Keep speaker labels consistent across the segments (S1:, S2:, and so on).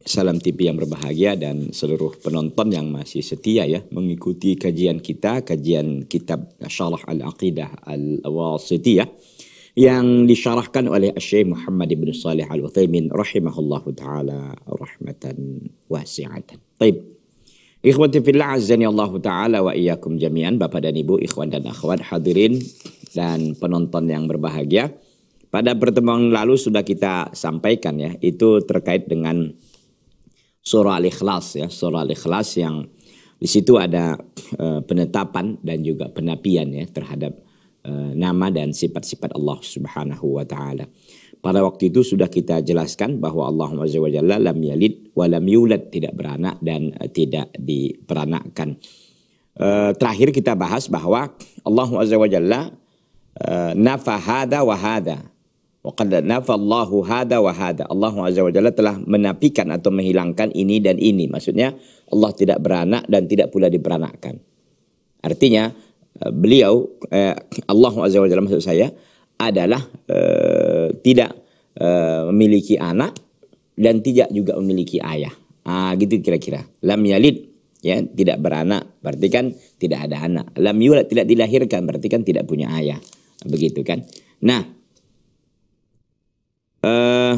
S1: Salam TV yang berbahagia dan seluruh penonton yang masih setia ya mengikuti kajian kita, kajian kitab Syarah Al-Aqidah al ya yang disyarahkan oleh Syekh Muhammad bin Salih Al-Utsaimin rahimahullahu taala rahmatan wasi'atan. Baik. Ikhwati fillah azani Allah taala wa iyyakum jami'an Bapak dan Ibu, ikhwan dan akhwat hadirin dan penonton yang berbahagia. Pada pertemuan lalu sudah kita sampaikan ya, itu terkait dengan surah Al-Ikhlas ya, surah Al-Ikhlas yang di situ ada e, penetapan dan juga penapian ya terhadap e, nama dan sifat-sifat Allah Subhanahu wa taala. Pada waktu itu sudah kita jelaskan bahwa Allah Azza wa Jalla lam yalid wa lam yulad tidak beranak dan e, tidak diperanakkan. E, terakhir kita bahas bahwa Allah Azza wa Jalla e, nafa hada wa hada Waqad Allahu hada wa hada. Allah Azza wa Jalla telah menafikan atau menghilangkan ini dan ini. Maksudnya Allah tidak beranak dan tidak pula diberanakkan. Artinya eh, beliau eh, Allah Azza wa Jalla maksud saya adalah eh, tidak eh, memiliki anak dan tidak juga memiliki ayah. Ah gitu kira-kira. Lam yalid ya tidak beranak berarti kan tidak ada anak. Lam yulad tidak dilahirkan berarti kan tidak punya ayah. Begitu kan. Nah, uh,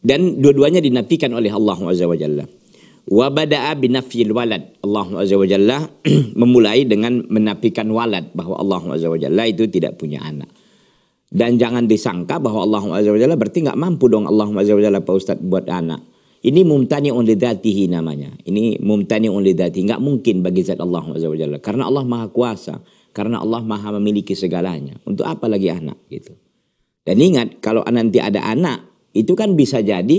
S1: dan dua-duanya dinafikan oleh Allah Azza wa Jalla. Wa bada'a binafyil walad. Allah Azza wa Jalla memulai dengan menafikan walad bahwa Allah Azza wa Jalla itu tidak punya anak. Dan jangan disangka bahwa Allah Azza wa Jalla berarti nggak mampu dong Allah Azza wa Jalla Pak Ustadz buat anak. Ini mumtani oleh datihi namanya. Ini mumtani oleh datihi. Nggak mungkin bagi zat Allah Azza wa Jalla. Karena Allah maha kuasa. Karena Allah maha memiliki segalanya. Untuk apa lagi anak gitu. Dan ingat kalau nanti ada anak itu kan bisa jadi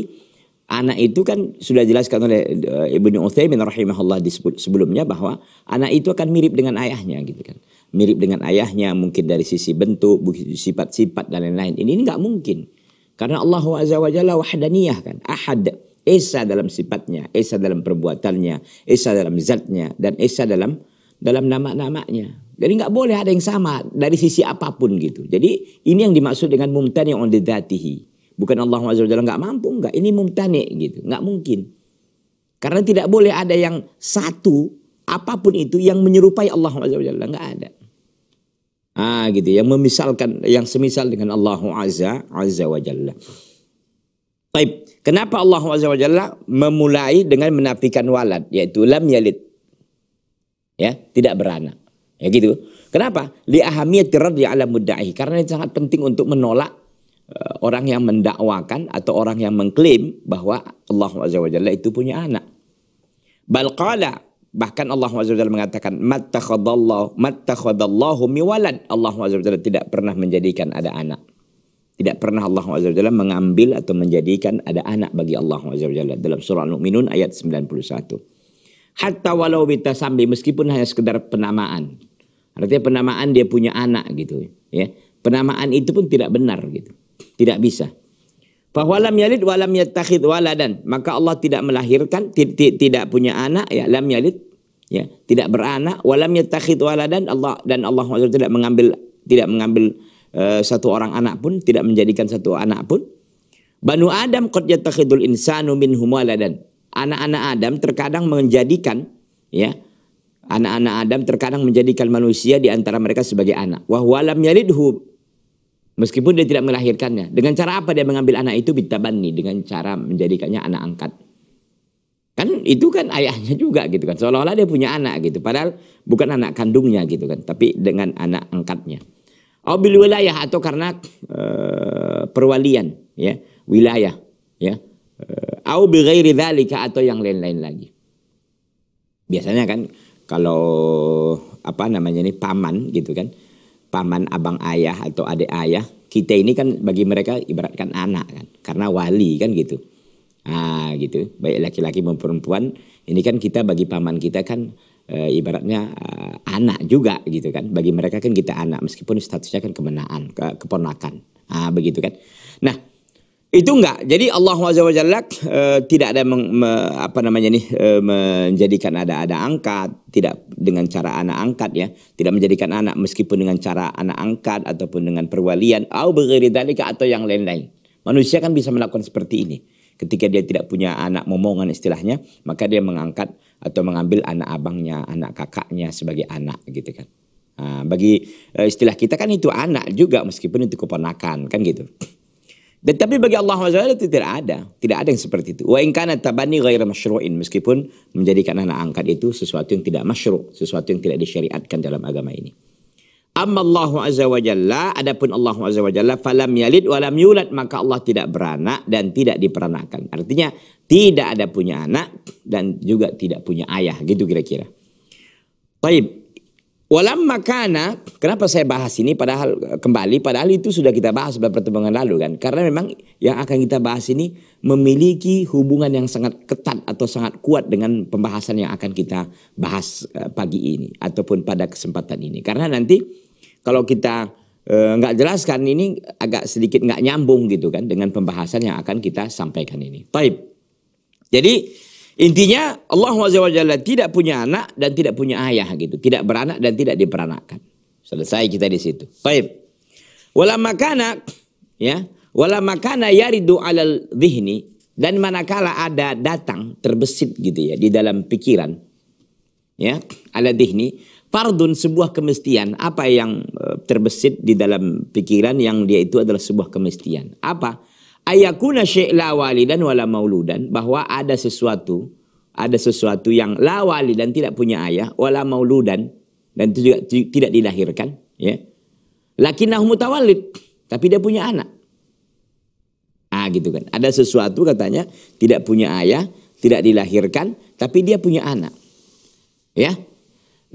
S1: anak itu kan sudah jelaskan oleh eh, Ibnu Utsaimin rahimahullah disebut sebelumnya bahwa anak itu akan mirip dengan ayahnya gitu kan. Mirip dengan ayahnya mungkin dari sisi bentuk, sifat-sifat dan lain-lain. Ini nggak mungkin. Karena Allah Azza wa Jalla wahdaniyah kan. Ahad. Esa dalam sifatnya, Esa dalam perbuatannya, Esa dalam zatnya, dan Esa dalam dalam nama-namanya. Jadi nggak boleh ada yang sama dari sisi apapun gitu. Jadi ini yang dimaksud dengan mumtani on the Bukan Allah Azza wa nggak mampu, nggak. Ini mumtani gitu, nggak mungkin. Karena tidak boleh ada yang satu apapun itu yang menyerupai Allah Azza wa nggak ada. Ah gitu, yang memisalkan, yang semisal dengan Allah Azza Azza wa Taib. Kenapa Allah Azza wa memulai dengan menafikan walad yaitu lam yalid. Ya, tidak beranak. Ya gitu. Kenapa? Li ahamiyati ala mudda'i. Karena ini sangat penting untuk menolak eh, orang yang mendakwakan atau orang yang mengklaim bahwa Allah Azza itu punya anak. Bal bahkan Allah Azza wa Jalla mengatakan mattakhadallahu mattakhadallahu miwalad. Allah Azza tidak pernah menjadikan ada anak. Tidak pernah Allah SWT mengambil atau menjadikan ada anak bagi Allah SWT. dalam surah Al-Mu'minun ayat 91. Hatta walau sambil meskipun hanya sekedar penamaan Artinya penamaan dia punya anak gitu ya. Penamaan itu pun tidak benar gitu. Tidak bisa. walam yalid walam yattakhid waladan. Maka Allah tidak melahirkan, tidak punya anak ya, lam yalid ya, tidak beranak, walam yattakhid waladan. Allah dan Allah tidak mengambil tidak mengambil uh, satu orang anak pun, tidak menjadikan satu anak pun. Banu Adam qad yattakhidul insanu minhum waladan. Anak-anak Adam terkadang menjadikan ya anak-anak Adam terkadang menjadikan manusia di antara mereka sebagai anak. Wahwalam yalidhu. Meskipun dia tidak melahirkannya. Dengan cara apa dia mengambil anak itu? bintabani Dengan cara menjadikannya anak angkat. Kan itu kan ayahnya juga gitu kan. Seolah-olah dia punya anak gitu. Padahal bukan anak kandungnya gitu kan. Tapi dengan anak angkatnya. Obil wilayah atau karena uh, perwalian ya. Wilayah ya. Eh, au bi dhalika atau yang lain-lain lagi. Biasanya kan kalau apa namanya ini paman gitu kan paman abang ayah atau adik ayah kita ini kan bagi mereka ibaratkan anak kan karena wali kan gitu ah gitu baik laki-laki maupun perempuan ini kan kita bagi paman kita kan e, ibaratnya e, anak juga gitu kan bagi mereka kan kita anak meskipun statusnya kan kemenaan ke, keponakan ah begitu kan nah itu enggak. Jadi Allah Subhanahu wa eh, tidak ada meng, me, apa namanya nih uh, menjadikan ada ada angkat, tidak dengan cara anak angkat ya, tidak menjadikan anak meskipun dengan cara anak angkat ataupun dengan perwalian au bighairi atau yang lain-lain. Manusia kan bisa melakukan seperti ini. Ketika dia tidak punya anak momongan istilahnya, maka dia mengangkat atau mengambil anak abangnya, anak kakaknya sebagai anak gitu kan. Nah, bagi eh, istilah kita kan itu anak juga meskipun itu keponakan kan gitu. Dan tapi bagi Allah Subhanahu itu tidak ada. Tidak ada yang seperti itu. Wa kana tabani ghairu masyru'in. Meskipun menjadikan anak angkat itu sesuatu yang tidak masyru'. Sesuatu yang tidak disyariatkan dalam agama ini. Amma Allahu Azza wa Jalla, adapun Allahu Azza wa Jalla, falam yalid walam yulad, maka Allah tidak beranak dan tidak diperanakan. Artinya tidak ada punya anak dan juga tidak punya ayah, gitu kira-kira. Baik, -kira. Walam makana, kenapa saya bahas ini padahal kembali, padahal itu sudah kita bahas pada pertemuan lalu kan. Karena memang yang akan kita bahas ini memiliki hubungan yang sangat ketat atau sangat kuat dengan pembahasan yang akan kita bahas eh, pagi ini. Ataupun pada kesempatan ini. Karena nanti kalau kita eh, nggak e, jelaskan ini agak sedikit nggak nyambung gitu kan dengan pembahasan yang akan kita sampaikan ini. Baik. Jadi Intinya Allah SWT tidak punya anak dan tidak punya ayah gitu. Tidak beranak dan tidak diperanakan Selesai kita di situ. Baik. Wala makana ya, wala makana yaridu alal dhihni dan manakala ada datang terbesit gitu ya di dalam pikiran ya, ala dhihni Fardun sebuah kemestian. Apa yang eh, terbesit di dalam pikiran yang dia itu adalah sebuah kemestian. Apa? ayakuna syai'la walidan wala mauludan bahwa ada sesuatu ada sesuatu yang la walidan tidak punya ayah wala mauludan dan itu juga tidak dilahirkan ya lakinnahu mutawallid tapi dia punya anak ah gitu kan ada sesuatu katanya tidak punya ayah tidak dilahirkan tapi dia punya anak ya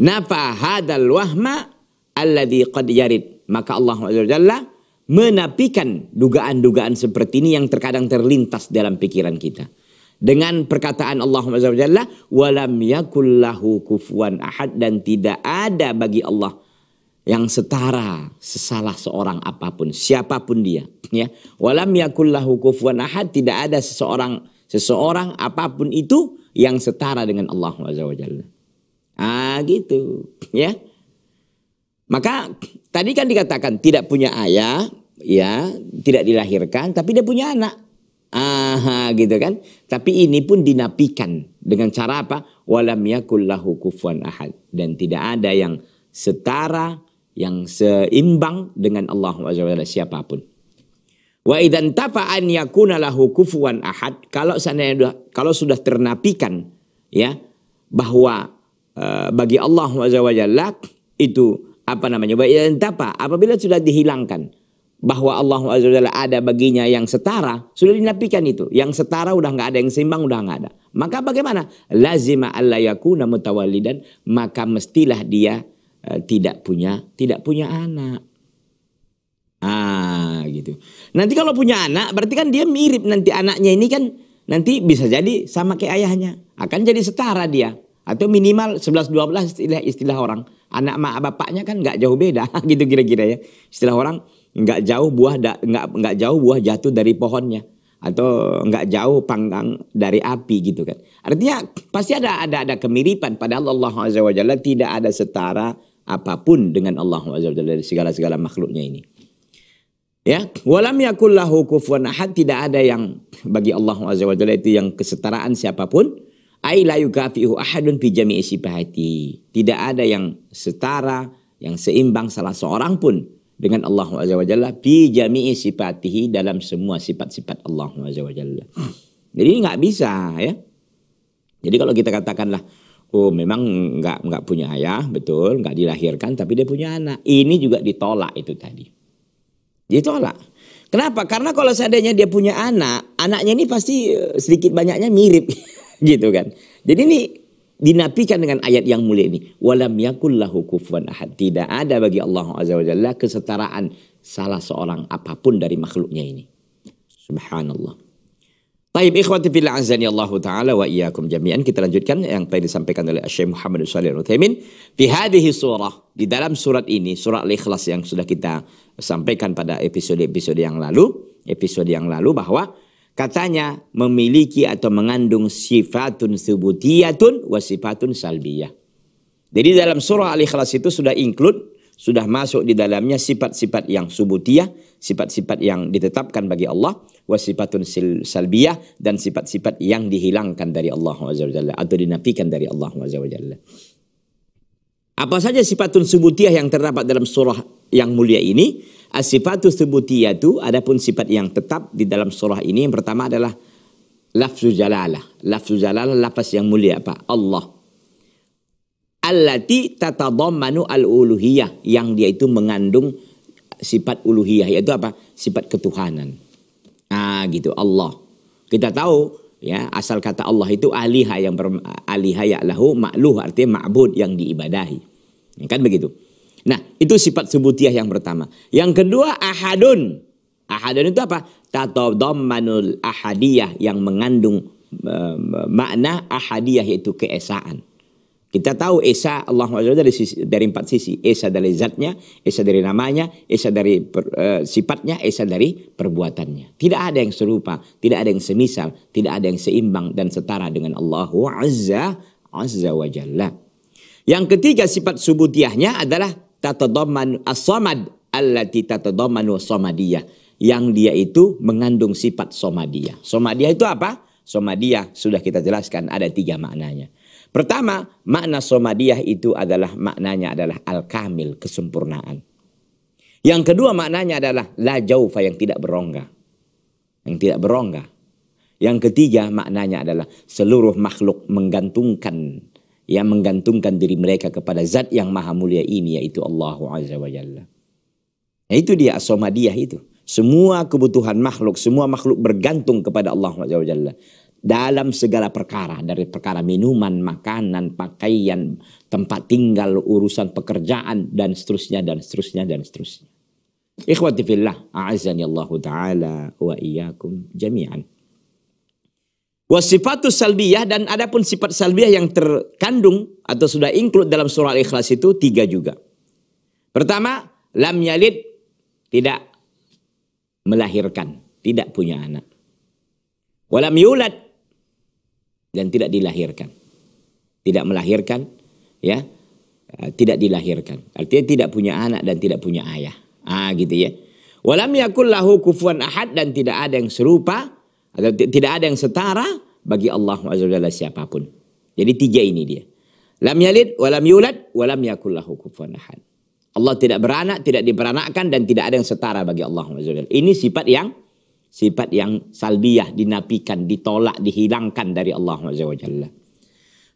S1: nafa hadal wahma alladhi qad yarid maka Allah Azza Menapikan dugaan-dugaan seperti ini yang terkadang terlintas dalam pikiran kita. Dengan perkataan Allah Jalla, walam yakullahu kufuan ahad dan tidak ada bagi Allah yang setara sesalah seorang apapun, siapapun dia. Ya, walam yakullahu kufuan ahad tidak ada seseorang seseorang apapun itu yang setara dengan Allah Jalla. Ah gitu, ya. Maka tadi kan dikatakan tidak punya ayah, ya, tidak dilahirkan, tapi dia punya anak. Aha, gitu kan. Tapi ini pun dinapikan dengan cara apa? Walam yakullahu kufuan ahad dan tidak ada yang setara yang seimbang dengan Allah Subhanahu siapapun. Wa idan tafa an yakuna lahu kufuan ahad kalau seandainya kalau sudah ternapikan ya bahwa uh, bagi Allah Subhanahu itu apa namanya entah apa apabila sudah dihilangkan bahwa Allah Azza ada baginya yang setara sudah dinafikan itu yang setara udah nggak ada yang seimbang udah nggak ada maka bagaimana lazima Allah yakuna mutawalidan maka mestilah dia e, tidak punya tidak punya anak ah gitu nanti kalau punya anak berarti kan dia mirip nanti anaknya ini kan nanti bisa jadi sama kayak ayahnya akan jadi setara dia atau minimal 11 12 istilah istilah orang Anak mak bapaknya kan nggak jauh beda gitu kira-kira ya. Istilah orang nggak jauh buah nggak nggak jauh buah jatuh dari pohonnya atau nggak jauh panggang dari api gitu kan. Artinya pasti ada ada ada kemiripan padahal Allah Azza wajalla tidak ada setara apapun dengan Allah Azza wajalla dari segala-segala makhluknya ini. Ya, walam akulah hukufunahat tidak ada yang bagi Allah Azza wajalla itu yang kesetaraan siapapun Ai la yukafi'u ahadun fi jami'i sifati. Tidak ada yang setara, yang seimbang salah seorang pun dengan Allah Azza wa Jalla fi jami'i sifatihi dalam semua sifat-sifat Allah Azza wa Jalla. Jadi ini nggak bisa ya. Jadi kalau kita katakanlah oh memang nggak nggak punya ayah betul nggak dilahirkan tapi dia punya anak ini juga ditolak itu tadi ditolak kenapa karena kalau seandainya dia punya anak anaknya ini pasti eh, sedikit banyaknya mirip gitu kan. Jadi ini dinapikan dengan ayat yang mulia ini. Walam yakullahu kufuwan ahad. Tidak ada bagi Allah Azza wa Jalla kesetaraan salah seorang apapun dari makhluknya ini. Subhanallah. Taib ikhwati fillah azani Allah taala wa iyyakum jami'an. Kita lanjutkan yang tadi disampaikan oleh Syekh Muhammad Shalih Al-Utsaimin fi hadhihi surah. Di dalam surat ini, surat Al-Ikhlas yang sudah kita sampaikan pada episode-episode yang lalu, episode yang lalu bahwa katanya memiliki atau mengandung sifatun subutiyatun wa sifatun salbiyah. Jadi dalam surah Al-Ikhlas itu sudah include, sudah masuk di dalamnya sifat-sifat yang subutiyah, sifat-sifat yang ditetapkan bagi Allah, wa sifatun salbiyah dan sifat-sifat yang dihilangkan dari Allah SWT atau dinafikan dari Allah SWT. Apa saja sifatun subutiyah yang terdapat dalam surah yang mulia ini? As-sifatu ada pun sifat yang tetap di dalam surah ini yang pertama adalah lafzu jalalah. Lafzu jalalah lafaz yang mulia apa Allah. Allati tatadammanu al-uluhiyah yang dia itu mengandung sifat uluhiyah yaitu apa? Sifat ketuhanan. Ah gitu Allah. Kita tahu ya asal kata Allah itu aliha yang ber, aliha ya lahu makluh artinya ma'bud yang diibadahi. Kan begitu. Nah, itu sifat subutiah yang pertama. Yang kedua ahadun. Ahadun itu apa? manul ahadiyah yang mengandung eh, makna ahadiyah yaitu keesaan. Kita tahu Esa Allah SWT dari, sisi, dari empat sisi. Esa dari zatnya, Esa dari namanya, Esa dari per, uh, sifatnya, Esa dari perbuatannya. Tidak ada yang serupa, tidak ada yang semisal, tidak ada yang seimbang dan setara dengan Allah Azza, Azza wa Jalla. Yang ketiga sifat subutiahnya adalah tatadaman as-samad allati tatadamanu somadiyah yang dia itu mengandung sifat somadiyah. Somadiyah itu apa? Somadiyah sudah kita jelaskan ada tiga maknanya. Pertama, makna somadiyah itu adalah maknanya adalah al-kamil, kesempurnaan. Yang kedua maknanya adalah la jaufa yang tidak berongga. Yang tidak berongga. Yang ketiga maknanya adalah seluruh makhluk menggantungkan yang menggantungkan diri mereka kepada zat yang maha mulia ini yaitu Allah Azza wa Jalla. Nah, itu dia asomadiyah itu. Semua kebutuhan makhluk, semua makhluk bergantung kepada Allah Azza wa Jalla. Dalam segala perkara, dari perkara minuman, makanan, pakaian, tempat tinggal, urusan pekerjaan, dan seterusnya, dan seterusnya, dan seterusnya. Ikhwati fillah, a'azani Allah ta'ala wa iyyakum jami'an. Wasifatus salbiyah dan adapun sifat salbiyah yang terkandung atau sudah include dalam surah Al-Ikhlas itu tiga juga. Pertama, lam yalid tidak melahirkan, tidak punya anak. Walam yulad dan tidak dilahirkan. Tidak melahirkan, ya. Eh, tidak dilahirkan. Artinya tidak punya anak dan tidak punya ayah. Ah gitu ya. Walam yakul lahu ahad dan tidak ada yang serupa atau tidak ada yang setara bagi Allah Azza siapapun. Jadi tiga ini dia. Lam yalid, walam yulad, walam yakullahu Allah tidak beranak, tidak diperanakkan dan tidak ada yang setara bagi Allah Azza Ini sifat yang sifat yang salbiyah dinapikan ditolak, dihilangkan dari Allah Azza wa Jalla.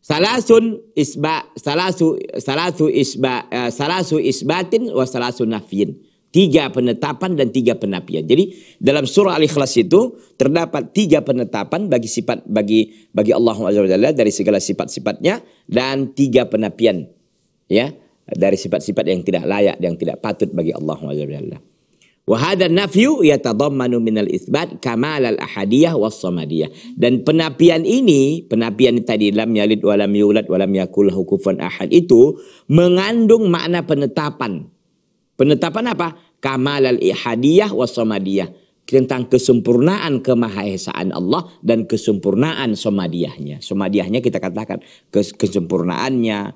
S1: Salasun isba salasu salasu isba eh, salasu isbatin wa salasu nafiyin Tiga penetapan dan tiga penapian. Jadi dalam surah Al-Ikhlas itu terdapat tiga penetapan bagi sifat bagi bagi Allah Azza dari segala sifat-sifatnya dan tiga penapian ya dari sifat-sifat yang tidak layak yang tidak patut bagi Allah Azza Wahada nafiu nafyu yatadammanu minal isbat kamal al ahadiyah was samadiyah. Dan penapian ini, yang tadi dalam yalid walam yulat yulad yakul hukufan ahad itu mengandung makna penetapan Penetapan apa? Kamal al-ihadiyah wa somadiyah. Tentang kesempurnaan kemahaesaan Allah dan kesempurnaan somadiyahnya. Somadiyahnya kita katakan kesempurnaannya,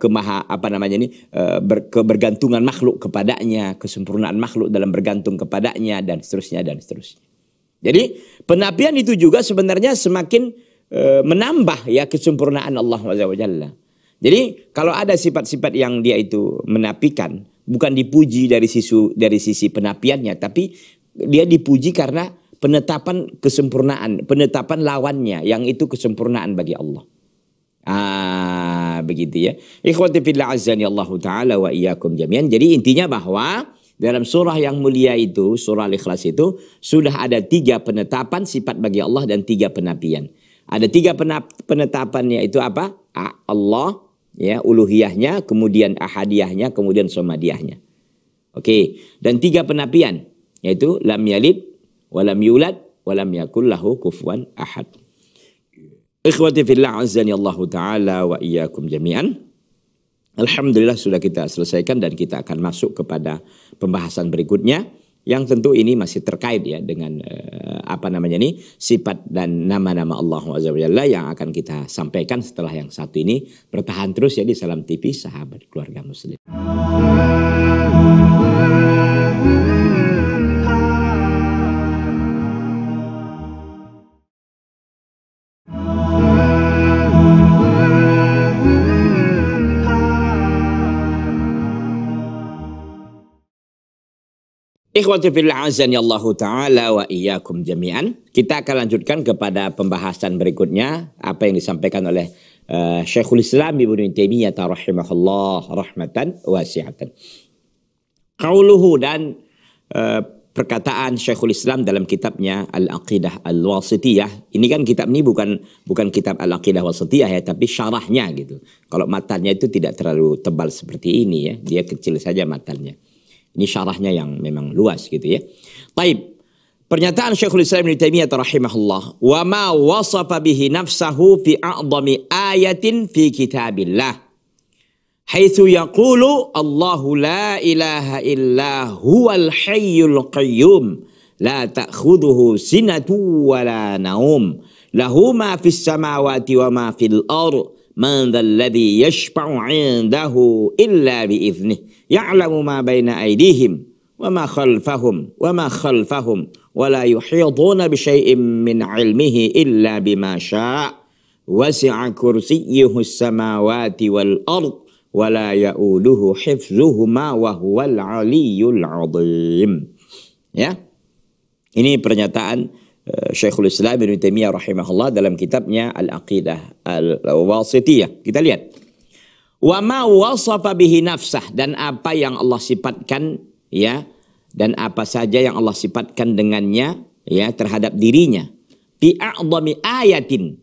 S1: kemaha apa namanya ini e, kebergantungan makhluk kepadanya, kesempurnaan makhluk dalam bergantung kepadanya dan seterusnya dan seterusnya. Jadi penapian itu juga sebenarnya semakin e, menambah ya kesempurnaan Allah Azza Jadi kalau ada sifat-sifat yang dia itu menapikan bukan dipuji dari sisi dari sisi penapiannya, tapi dia dipuji karena penetapan kesempurnaan, penetapan lawannya yang itu kesempurnaan bagi Allah. Ah, begitu ya. Ikhwati fillah azani taala wa iyyakum jami'an. Jadi intinya bahwa dalam surah yang mulia itu, surah Al-Ikhlas itu, sudah ada tiga penetapan sifat bagi Allah dan tiga penapian. Ada tiga penetapannya itu apa? Allah, ya uluhiyahnya, kemudian ahadiyahnya, kemudian somadiyahnya. Oke, dan tiga penapian yaitu lam yalid, walam yulad, walam yakul lahu kufuan ahad. Ikhwati fillah azani Allah taala wa iyyakum jami'an. Alhamdulillah sudah kita selesaikan dan kita akan masuk kepada pembahasan berikutnya yang tentu ini masih terkait ya dengan eh, apa namanya ini sifat dan nama-nama Allah Azza yang akan kita sampaikan setelah yang satu ini bertahan terus ya di Salam TV sahabat keluarga muslim. Ikhwati fillah azan yallahu ya ta'ala wa iyyakum jami'an. Kita akan lanjutkan kepada pembahasan berikutnya apa yang disampaikan oleh uh, Syekhul Islam Ibnu Taimiyah rahimahullah rahmatan wasi'atan. Qauluhu dan uh, perkataan Syekhul Islam dalam kitabnya Al-Aqidah Al-Wasitiyah. Ini kan kitab ini bukan bukan kitab Al-Aqidah Wasitiyah ya, tapi syarahnya gitu. Kalau matanya itu tidak terlalu tebal seperti ini ya, dia kecil saja matanya. Ini syarahnya yang memang luas gitu ya. Taib. Pernyataan Syekhul Islam Ibn Taimiyah rahimahullah, "Wa ma wasafa bihi nafsahu fi a'dami ayatin fi kitabillah." Haitsu yaqulu Allahu la ilaha illa huwal hayyul qayyum la ta'khudhuhu sinatu wa la naum lahu ma fis samawati wa ma fil ard man dhal ladzi yashfa'u 'indahu illa bi idznihi ya'lamu ma baina aydihim wa ma khalfahum wa ma khalfahum wa la yuhiduna bi syai'in min ilmihi illa bima syaa' wasi'a kursiyyuhu samawati wal ard wa la ya'uduhu hifzuhuma wa huwal aliyyul azim ya ini pernyataan eh, Syekhul Islam Ibn Taimiyah rahimahullah dalam kitabnya Al-Aqidah Al-Wasitiyah. Kita lihat. Wa ma wasafa bihi nafsah dan apa yang Allah sifatkan ya dan apa saja yang Allah sifatkan dengannya ya terhadap dirinya bi ayatin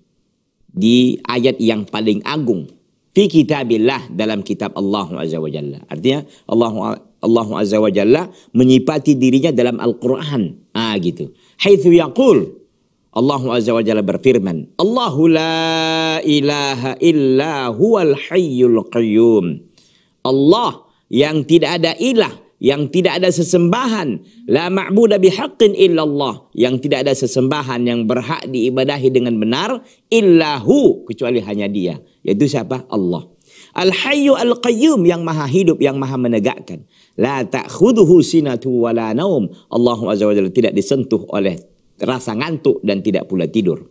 S1: di ayat yang paling agung fi kitabillah dalam kitab Allah azza wa jalla. Artinya Allah Allah azza wa jalla menyipati dirinya dalam Al-Qur'an. Ah gitu. Haitsu yaqul Allah Azza wa Jalla berfirman, Allahu la ilaha illa huwal hayyul qayyum. Allah yang tidak ada ilah, yang tidak ada sesembahan, la ma'budu bihaqqin illallah, yang tidak ada sesembahan yang berhak diibadahi dengan benar illahu kecuali hanya dia, yaitu siapa? Allah. Al Hayyu Al Qayyum yang maha hidup yang maha menegakkan. La ta'khuduhu sinatu wa la naum. Allah Azza wa Jalla tidak disentuh oleh rasa ngantuk dan tidak pula tidur.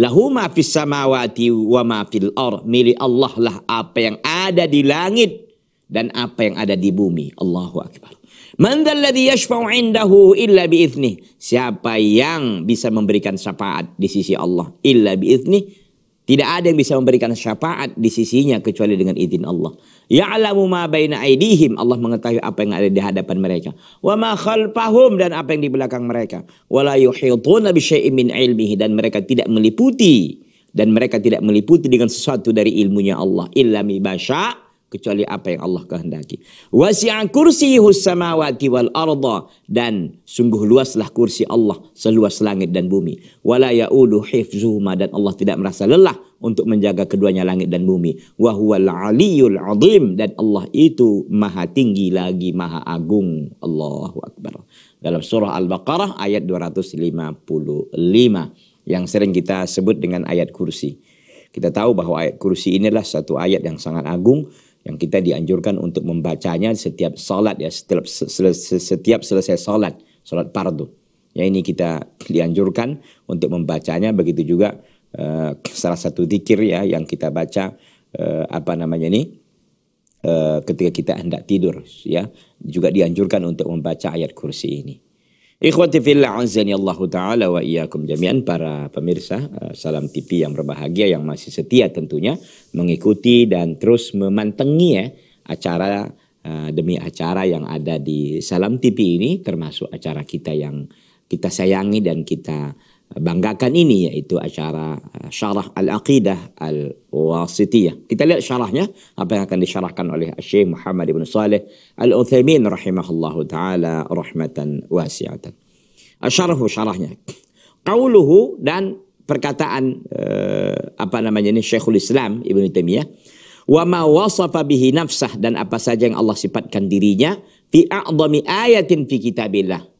S1: Lahu ma fis samawati wa ma fil ar. Milik Allah lah apa yang ada di langit dan apa yang ada di bumi. Allahu akbar. Man dzalladzi yashfa'u indahu illa bi'izni. Siapa yang bisa memberikan syafaat di sisi Allah illa bi'izni tidak ada yang bisa memberikan syafaat di sisinya kecuali dengan izin Allah. Ya'lamu ma baina aidihim. Allah mengetahui apa yang ada di hadapan mereka. Wa ma khalfahum dan apa yang di belakang mereka. Wa la yuhituna bi syai'in min ilmihi dan mereka tidak meliputi dan mereka tidak meliputi dengan sesuatu dari ilmunya Allah illa mi basya kecuali apa yang Allah kehendaki. Wasi'a kursiyuhus samawati wal arda dan sungguh luaslah kursi Allah seluas langit dan bumi. Wala ya'udhu hifzuhuma dan Allah tidak merasa lelah untuk menjaga keduanya langit dan bumi. Wa huwal aliyul azim dan Allah itu maha tinggi lagi maha agung. Allahu akbar. Dalam surah Al-Baqarah ayat 255 yang sering kita sebut dengan ayat kursi. Kita tahu bahwa ayat kursi inilah satu ayat yang sangat agung yang kita dianjurkan untuk membacanya setiap salat ya setiap setiap selesai salat salat fardu ya ini kita dianjurkan untuk membacanya begitu juga uh, salah satu zikir ya yang kita baca uh, apa namanya ini uh, ketika kita hendak tidur ya juga dianjurkan untuk membaca ayat kursi ini Ikhwati fillah Allah taala wa iyyakum jami'an para pemirsa eh, Salam TV yang berbahagia yang masih setia tentunya mengikuti dan terus memantengi ya acara eh, demi acara yang ada di Salam TV ini termasuk acara kita yang kita sayangi dan kita banggakan ini yaitu acara syarah al-aqidah al-wasitiyah. Kita lihat syarahnya apa yang akan disyarahkan oleh Syekh Muhammad ibn Saleh al-Utsaimin rahimahullahu taala rahmatan wasi'atan. Asyarahu syarahnya. Qauluhu dan perkataan eh, apa namanya ini Syekhul Islam Ibnu Taimiyah wa ma wasafa bihi nafsah dan apa saja yang Allah sifatkan dirinya fi a'dami ayatin fi kitabillah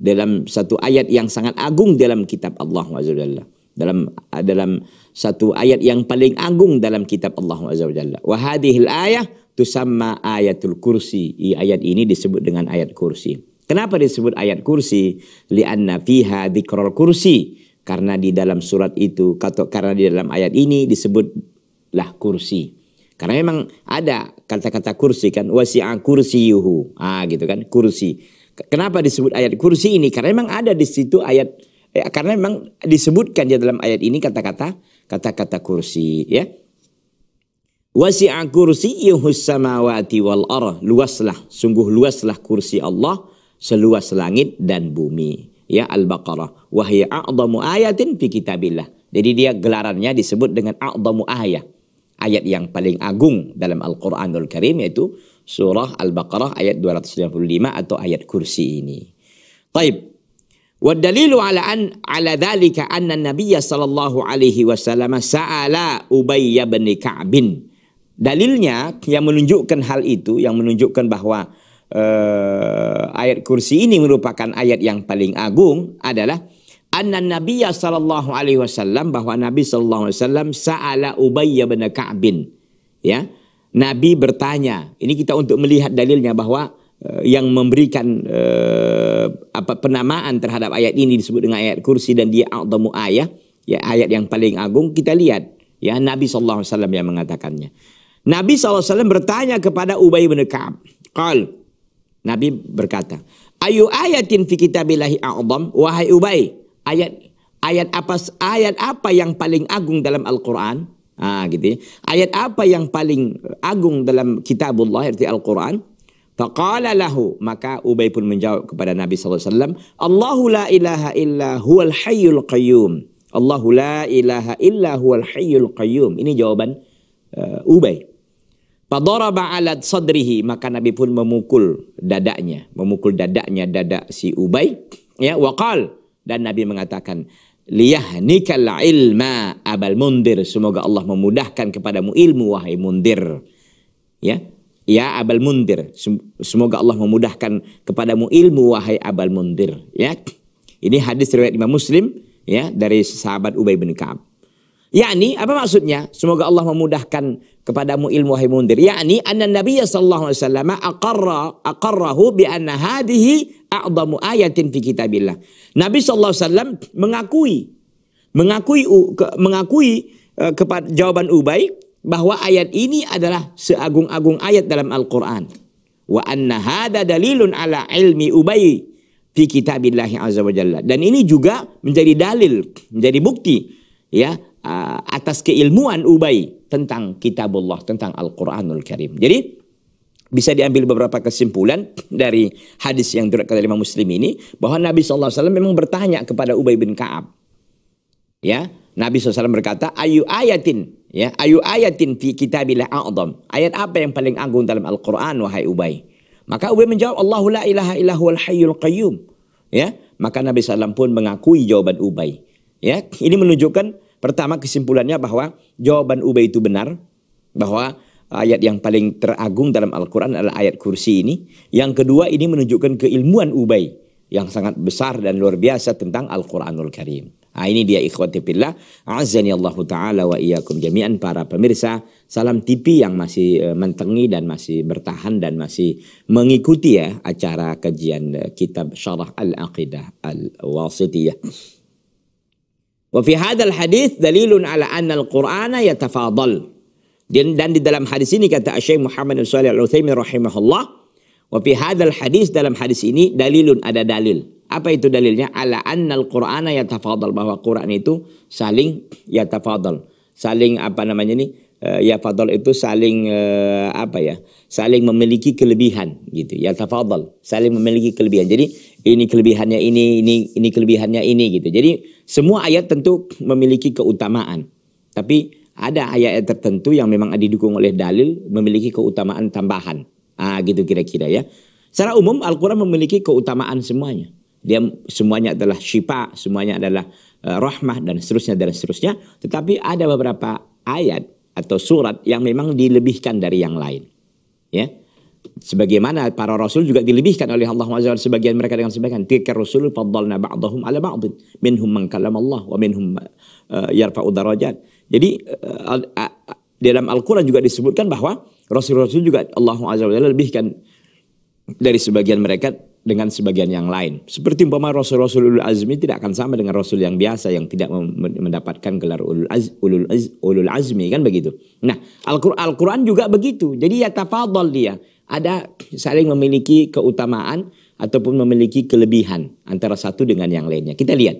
S1: dalam satu ayat yang sangat agung dalam kitab Allah Azza dalam dalam satu ayat yang paling agung dalam kitab Allah Azza wajalla Jalla. Wa hadhil ayatul kursi. I, ayat ini disebut dengan ayat kursi. Kenapa disebut ayat kursi? Li'anna fiha dzikral kursi. Karena di dalam surat itu, karena di dalam ayat ini disebutlah kursi. Karena memang ada kata-kata kursi kan, wasi'a kursiyuhu. Ah gitu kan, kursi Kenapa disebut ayat kursi ini? Karena memang ada di situ ayat ya, karena memang disebutkan di dalam ayat ini kata-kata kata-kata kursi ya. Wasi'a kursiyuhus samawati wal ardh. Luaslah, sungguh luaslah kursi Allah seluas langit dan bumi. Ya Al-Baqarah. hiya a'dhamu ayatin fi kitabillah. Jadi dia gelarannya disebut dengan a'dhamu ayah. Ayat yang paling agung dalam Al-Quranul Karim yaitu surah Al-Baqarah ayat 295 atau ayat kursi ini. Taib. Wa dalilu ala an ala dzalika anna Nabiyya sallallahu alaihi wasallam sa'ala Ubay bin Ka'b. Dalilnya yang menunjukkan hal itu yang menunjukkan bahwa uh, ayat kursi ini merupakan ayat yang paling agung adalah anna Nabiyya sallallahu alaihi wasallam bahwa Nabi sallallahu alaihi wasallam sa'ala Ubay bin Ka'b. Ya. Nabi bertanya. Ini kita untuk melihat dalilnya bahwa eh, yang memberikan uh, apa penamaan terhadap ayat ini disebut dengan ayat kursi dan dia a'dhamu ayah, ya ayat yang paling agung kita lihat ya Nabi sallallahu alaihi wasallam yang mengatakannya. Nabi sallallahu alaihi wasallam bertanya kepada Ubay bin Ka'ab, "Qal" Nabi berkata, "Ayu ayatin fi kitabillahi a'dham?" Wahai Ubay, ayat ayat apa ayat apa yang paling agung dalam Al-Qur'an? Ah, gitu ya. Ayat apa yang paling agung dalam kitabullah arti Al-Qur'an? Faqala lahu, maka Ubay pun menjawab kepada Nabi saw. "Allahu la ilaha illa huwal hayyul qayyum." Allahu la ilaha illa huwal hayyul qayyum. Ini jawaban uh, Ubay. Fadaraba ala sadrihi, maka Nabi pun memukul dadanya, memukul dadanya dada si Ubay, ya, waqal dan Nabi mengatakan, liyahnikal ilma abal mundir semoga Allah memudahkan kepadamu ilmu wahai mundir ya ya abal mundir semoga Allah memudahkan kepadamu ilmu wahai abal mundir ya ini hadis riwayat Imam Muslim ya dari sahabat Ubay bin Ka'ab yakni apa maksudnya semoga Allah memudahkan kepadamu ilmu wahai mundir. Yakni anna Nabi sallallahu alaihi wasallam aqarra aqarrahu bi anna hadhihi a'dhamu ayatin fi kitabillah. Nabi sallallahu alaihi wasallam mengakui mengakui mengakui e, kepada jawaban Ubay bahwa ayat ini adalah seagung-agung ayat dalam Al-Qur'an. Wa anna hada dalilun ala ilmi Ubay fi kitabillah azza wa jalla. Dan ini juga menjadi dalil, menjadi bukti ya Ah, atas keilmuan Ubay tentang kitab Allah tentang Al-Quranul Karim. Jadi bisa diambil beberapa kesimpulan dari hadis yang diriwayatkan oleh Imam Muslim ini bahwa Nabi SAW memang bertanya kepada Ubay bin Kaab. Ya, Nabi SAW berkata, ayu ayatin, ya, ayu ayatin fi kitabillah a'dham." Ayat apa yang paling agung dalam Al-Quran, wahai Ubay? Maka Ubay menjawab, Allahu la ilaha illahu al hayyul qayyum. Ya, maka Nabi SAW pun mengakui jawaban Ubay. Ya, ini menunjukkan Pertama kesimpulannya bahwa jawaban Ubay itu benar. Bahwa ayat yang paling teragung dalam Al-Quran adalah ayat kursi ini. Yang kedua ini menunjukkan keilmuan Ubay yang sangat besar dan luar biasa tentang Al-Quranul Karim. Nah, ini dia ikhwati fillah. Azani Allah taala wa iyakum jami'an para pemirsa Salam TV yang masih e, mentengi dan masih bertahan dan masih mengikuti ya acara kajian e, kitab Syarah Al-Aqidah Al-Wasitiyah. Wa fi hadal hadis dalilun ala al Qur'ana yatafadal. Dan, di dalam hadis ini kata Syekh Muhammad bin Shalih Al-Utsaimin rahimahullah, wa fi hadal hadis dalam hadis ini dalilun ada dalil. Apa itu dalilnya? Ala al Qur'ana yatafadal bahwa Qur'an itu saling yatafadal. Saling apa namanya ini? uh, ya fadl itu saling uh, apa ya saling memiliki kelebihan gitu ya tafadl saling memiliki kelebihan jadi ini kelebihannya ini ini ini kelebihannya ini gitu jadi semua ayat tentu memiliki keutamaan tapi ada ayat-ayat tertentu yang memang didukung oleh dalil memiliki keutamaan tambahan ah gitu kira-kira ya secara umum Al-Quran memiliki keutamaan semuanya dia semuanya adalah syifa semuanya adalah eh, rahmah dan seterusnya dan seterusnya tetapi ada beberapa ayat atau surat yang memang dilebihkan dari yang lain. Ya. Sebagaimana para rasul juga dilebihkan oleh Allah SWT sebagian mereka dengan sebagian. Tilka rasul faddalna ba'dahum ala ba'din. Minhum man kalam Allah wa minhum uh, yarfa'u darajat. Jadi eh, dalam Al-Quran juga disebutkan bahwa rasul-rasul juga Allah SWT lebihkan dari sebagian mereka dengan sebagian yang lain. Seperti umpama Rasul-Rasul Ulul Azmi tidak akan sama dengan Rasul yang biasa yang tidak mendapatkan gelar Ulul, az, ulul, az, ulul Azmi kan begitu. Nah Al-Quran juga begitu. Jadi ya tafadol dia. Ada saling memiliki keutamaan ataupun memiliki kelebihan antara satu dengan yang lainnya. Kita lihat.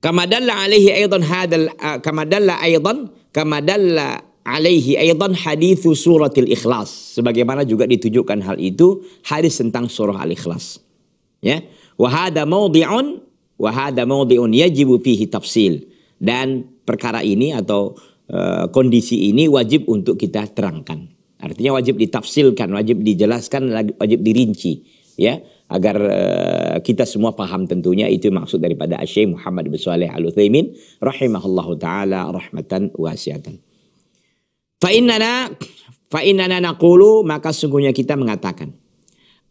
S1: Kamadalla alaihi aydan hadal kamadalla aydan kamadalla alaihi aydan hadithu suratil ikhlas. Sebagaimana juga ditunjukkan hal itu hadis tentang surah al-ikhlas. Ya. Wahada maudi'un, wahada maudi'un yajibu fihi tafsil. Dan perkara ini atau uh, kondisi ini wajib untuk kita terangkan. Artinya wajib ditafsilkan, wajib dijelaskan, wajib dirinci. Ya, agar uh, kita semua paham tentunya itu maksud daripada Syekh Muhammad bin Saleh Al Utsaimin rahimahullahu taala rahmatan wasiatan. Fa innana fa innana naqulu maka sungguhnya kita mengatakan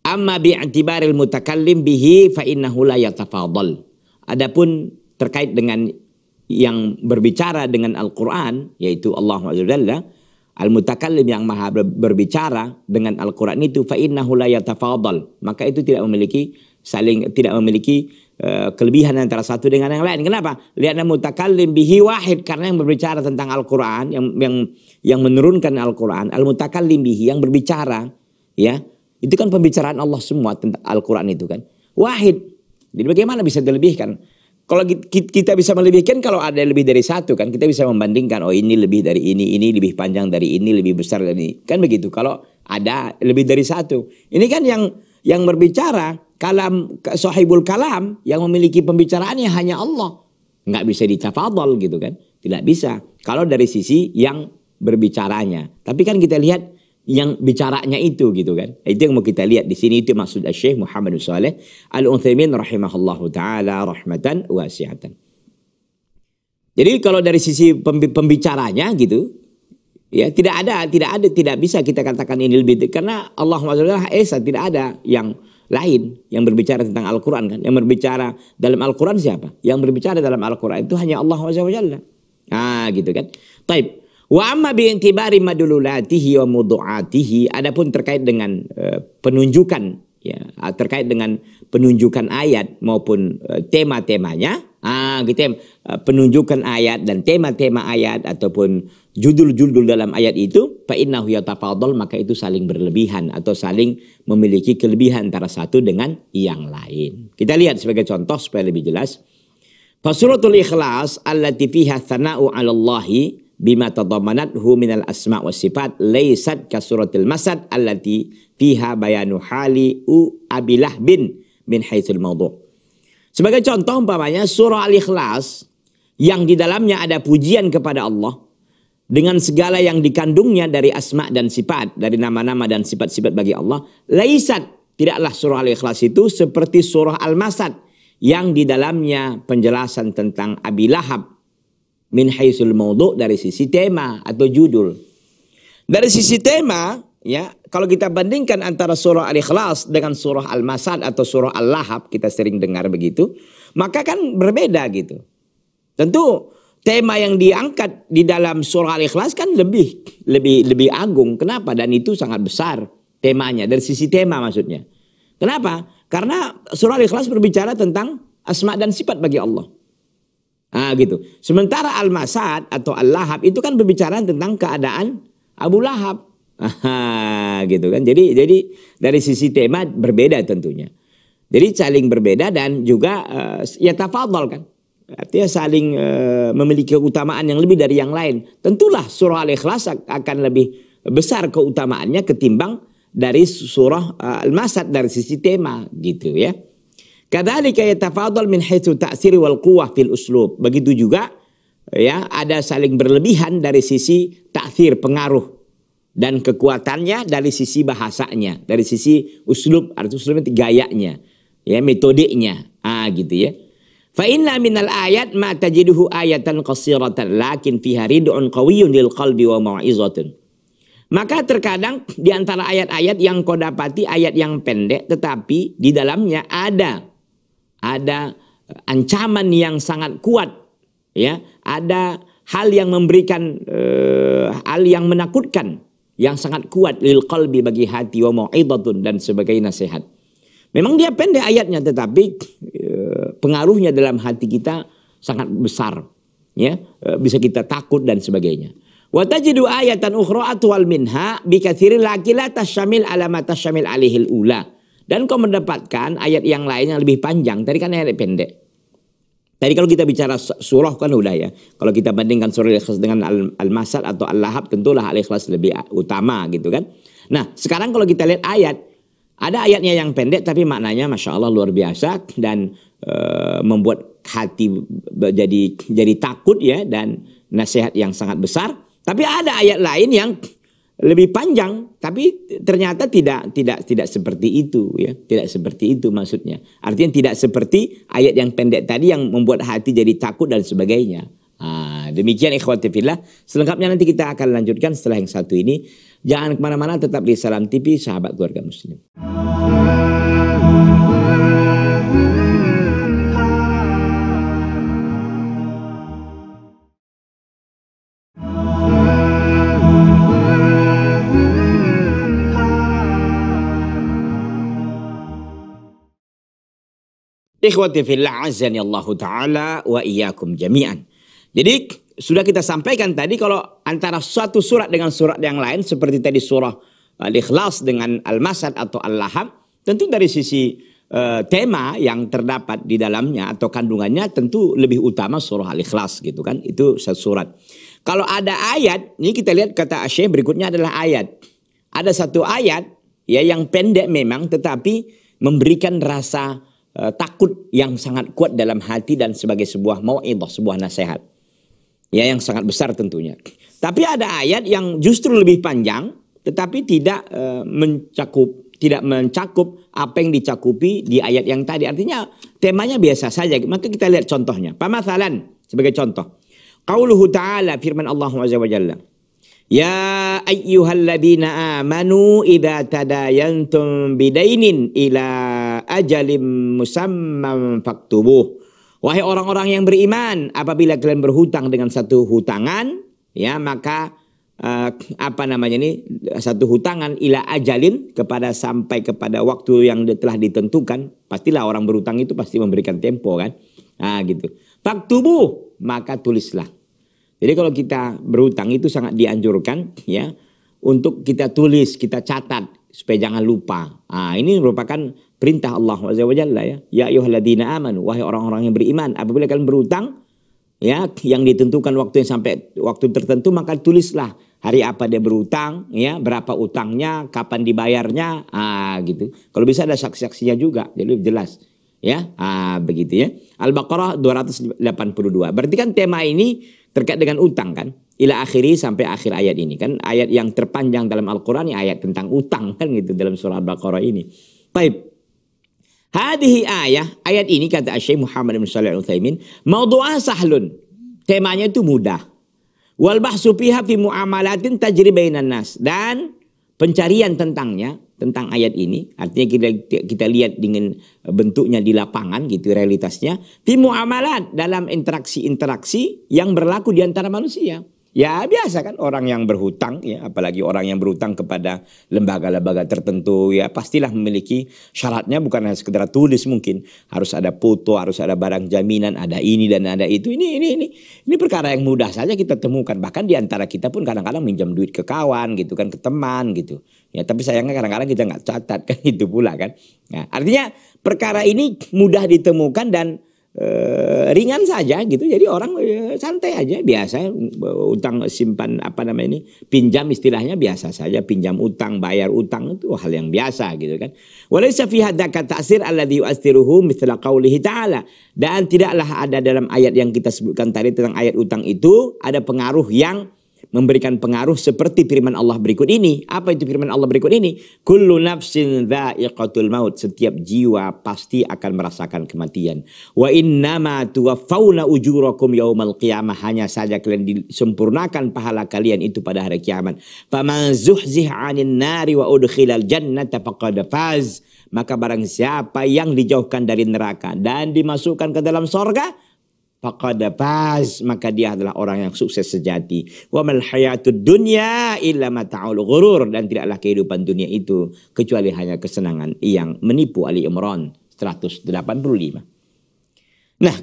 S1: amma bi'tibaril mutakallim bihi fa innahu la yatafadhal. Adapun terkait dengan yang berbicara dengan Al-Qur'an yaitu Allah Azza Al-mutakallim yang maha berbicara dengan Al-Qur'an itu fa'innahu la yatafadhal. Maka itu tidak memiliki saling tidak memiliki Eh, kelebihan antara satu dengan yang lain. Kenapa? Lihatna mutakallim bihi wahid karena yang berbicara tentang Al-Qur'an yang yang yang menurunkan Al-Qur'an, al-mutakallim bihi yang berbicara ya. Itu kan pembicaraan Allah semua tentang Al-Qur'an itu kan. Wahid. Jadi bagaimana bisa dilebihkan? Kalau kita bisa melebihkan kalau ada lebih dari satu kan kita bisa membandingkan oh ini lebih dari ini, ini lebih panjang dari ini, lebih besar dari ini. Kan begitu. Kalau ada lebih dari satu. Ini kan yang yang berbicara kalam sahibul kalam yang memiliki pembicaraannya hanya Allah. Nggak bisa dicafadol gitu kan. Tidak bisa. Kalau dari sisi yang berbicaranya. Tapi kan kita lihat yang bicaranya itu gitu kan. Itu yang mau kita lihat di sini itu maksud Syekh Muhammad Saleh Al-Utsaimin rahimahullahu taala rahmatan wasi'atan. Jadi kalau dari sisi pembicaranya gitu ya tidak ada tidak ada tidak bisa kita katakan ini lebih karena Allah Subhanahu Esa eh, tidak ada yang lain yang berbicara tentang Al-Quran kan. Yang berbicara dalam Al-Quran siapa? Yang berbicara dalam Al-Quran itu hanya Allah Jalla. ah gitu kan. Taib. Wa amma bi'intibari madululatihi wa mudu'atihi. Adapun terkait dengan uh, penunjukan ya terkait dengan penunjukan ayat maupun uh, tema-temanya ah gitu ya Uh, penunjukan ayat dan tema-tema ayat ataupun judul-judul dalam ayat itu fa innahu yatafadhal maka itu saling berlebihan atau saling memiliki kelebihan antara satu dengan yang lain. Kita lihat sebagai contoh supaya lebih jelas. suratul ikhlas allati fiha tsana'u 'ala Allah bima min minal asma' was sifat laysat kasuratil masad allati fiha bayanu hali u abilah bin min haitsul mawdu'. Sebagai contoh umpamanya surah Al-Ikhlas yang di dalamnya ada pujian kepada Allah dengan segala yang dikandungnya dari asma dan sifat, dari nama-nama dan sifat-sifat bagi Allah, laisat tidaklah surah Al-Ikhlas itu seperti surah Al-Masad yang di dalamnya penjelasan tentang Abi Lahab min haisul maudhu dari sisi tema atau judul. Dari sisi tema, ya, kalau kita bandingkan antara surah Al-Ikhlas dengan surah Al-Masad atau surah Al-Lahab, kita sering dengar begitu, maka kan berbeda gitu. Tentu tema yang diangkat di dalam surah Al-Ikhlas kan lebih lebih lebih agung. Kenapa? Dan itu sangat besar temanya dari sisi tema maksudnya. Kenapa? Karena surah Al-Ikhlas berbicara tentang asma dan sifat bagi Allah. Ah gitu. Sementara Al-Masad atau Al-Lahab itu kan berbicara tentang keadaan Abu Lahab. ah gitu kan. Jadi jadi dari sisi tema berbeda tentunya. Jadi saling berbeda dan juga uh, ya tafadhol kan artinya saling e, memiliki keutamaan yang lebih dari yang lain. Tentulah surah Al-Ikhlas akan lebih besar keutamaannya ketimbang dari surah eh, Al-Masad dari sisi tema gitu ya. Kadzalika yatafadhal min haitsu ta'sir wal quwwah fil uslub. Begitu juga ya ada saling berlebihan dari sisi ta'sir pengaruh dan kekuatannya dari sisi bahasanya, dari sisi uslub, artinya uslubnya gayanya, ya metodenya. Ah gitu ya. Fa inna minal ayat ma tajiduhu ayatan qasiratan lakin fiha rid'un qawiyyun lil qalbi wa mau'izatun. Maka terkadang di antara ayat-ayat yang kau dapati ayat yang pendek tetapi di dalamnya ada ada ancaman yang sangat kuat ya, ada hal yang memberikan uh, hal yang menakutkan yang sangat kuat lil qalbi bagi hati wa mau'izatun dan sebagai nasihat. Memang dia pendek ayatnya tetapi pengaruhnya dalam hati kita sangat besar ya eh, bisa kita takut dan sebagainya wa tajidu ayatan ukhra atwal minha bi katsirin laqila tasyamil alama alihil ula dan kau mendapatkan ayat yang lain yang lebih panjang tadi kan ayat pendek Tadi kalau kita bicara surah kan udah ya. Kalau kita bandingkan surah Al-Ikhlas dengan Al-Masad atau Al-Lahab tentulah Al-Ikhlas lebih uh, utama gitu kan. Nah sekarang kalau kita lihat ayat ada ayatnya yang pendek tapi maknanya masya Allah luar biasa dan e, membuat hati jadi jadi takut ya dan nasihat yang sangat besar. Tapi ada ayat lain yang lebih panjang tapi ternyata tidak tidak tidak seperti itu ya tidak seperti itu maksudnya artinya tidak seperti ayat yang pendek tadi yang membuat hati jadi takut dan sebagainya Ah, demikian ikhwati fillah. Selengkapnya nanti kita akan lanjutkan setelah yang satu ini. Jangan kemana-mana, tetap di Salam TV, sahabat keluarga muslim. Ikhwati fillah azani Allah Ta'ala wa iyakum jami'an. Jadi sudah kita sampaikan tadi kalau antara suatu surat dengan surat yang lain seperti tadi surah eh, Al-Ikhlas dengan Al-Masad atau al laham tentu dari sisi e, tema yang terdapat di dalamnya atau kandungannya tentu lebih utama surah Al-Ikhlas gitu kan itu satu surat. Kalau ada ayat ini kita lihat kata Syekh berikutnya adalah ayat. Ada satu ayat ya yang pendek memang tetapi memberikan rasa e, takut yang sangat kuat dalam hati dan sebagai sebuah mauidhah, sebuah nasihat ya yang sangat besar tentunya. Tapi ada ayat yang justru lebih panjang, tetapi tidak e, mencakup tidak mencakup apa yang dicakupi di ayat yang tadi. Artinya temanya biasa saja. Maka kita lihat contohnya. Pamasalan sebagai contoh. Qauluhu ta'ala firman Allah Azza wa Jalla. Ya ayyuhalladzina amanu idza tadayantum bidainin ila ajalim musamman faktubuh Wahai orang-orang yang beriman, apabila kalian berhutang dengan satu hutangan, ya maka eh, apa namanya ini satu hutangan ila ajalin kepada sampai kepada waktu yang telah ditentukan, pastilah orang berhutang itu pasti memberikan tempo kan. Nah, gitu. Faktubu, maka tulislah. Jadi kalau kita berhutang itu sangat dianjurkan ya untuk kita tulis, kita catat supaya jangan lupa. Nah, ini merupakan Perintah Allah Azza wa Jalla ya. Ya ayyuhalladzina amanu wahai orang-orang yang beriman apabila kalian berutang ya yang ditentukan waktu yang sampai waktu tertentu maka tulislah hari apa dia berutang ya berapa utangnya kapan dibayarnya ah gitu kalau bisa ada saksi-saksinya juga jadi jelas ya ah begitu ya Al-Baqarah 282 berarti kan tema ini terkait dengan utang kan ila akhiri sampai akhir ayat ini kan ayat yang terpanjang dalam Al-Qur'an ya ayat tentang utang kan gitu dalam surah Al-Baqarah ini baik Hadihi ayah, ayat ini kata Asyik Muhammad bin Salih al uthaymin Maudu'ah sahlun. Temanya itu mudah. Wal bahsu piha fi muamalatin tajri nas dan pencarian tentangnya tentang ayat ini artinya kita kita lihat dengan bentuknya di lapangan gitu realitasnya fi muamalat dalam interaksi-interaksi yang berlaku di antara manusia. Ya biasa kan orang yang berhutang ya apalagi orang yang berhutang kepada lembaga-lembaga tertentu ya pastilah memiliki syaratnya bukan hanya sekedar tulis mungkin harus ada foto, harus ada barang jaminan, ada ini dan ada itu. Ini ini ini ini perkara yang mudah saja kita temukan bahkan di antara kita pun kadang-kadang minjam duit ke kawan gitu kan ke teman gitu. Ya tapi sayangnya kadang-kadang kita nggak catat kan itu pula kan. Nah, artinya perkara ini mudah ditemukan dan Eh, ringan saja gitu. Jadi orang eh, santai aja biasa eh, utang simpan apa namanya ini pinjam istilahnya biasa saja pinjam utang bayar utang itu hal yang biasa gitu kan. Walaysa fi hadzaka ta'sir alladhi yu'athiruhu mithla qawlihi ta'ala. Dan tidaklah ada dalam ayat yang kita sebutkan tadi tentang ayat utang itu ada pengaruh yang memberikan pengaruh seperti firman Allah berikut ini. Apa itu firman Allah berikut ini? Kullu nafsin dha'iqatul maut. Setiap jiwa pasti akan merasakan kematian. Wa innama tuwaffawna ujurakum yaumal qiyamah. Hanya saja kalian disempurnakan pahala kalian itu pada hari kiamat. Faman zuhzih anin nari wa udkhilal jannata faqad faz. Maka barang siapa yang dijauhkan dari neraka dan dimasukkan ke dalam sorga, Faqada faz maka dia adalah orang yang sukses sejati. Wa mal hayatud dunya illa mata'ul ghurur dan tidaklah kehidupan dunia itu kecuali hanya kesenangan yang menipu Ali Imran 185. Nah,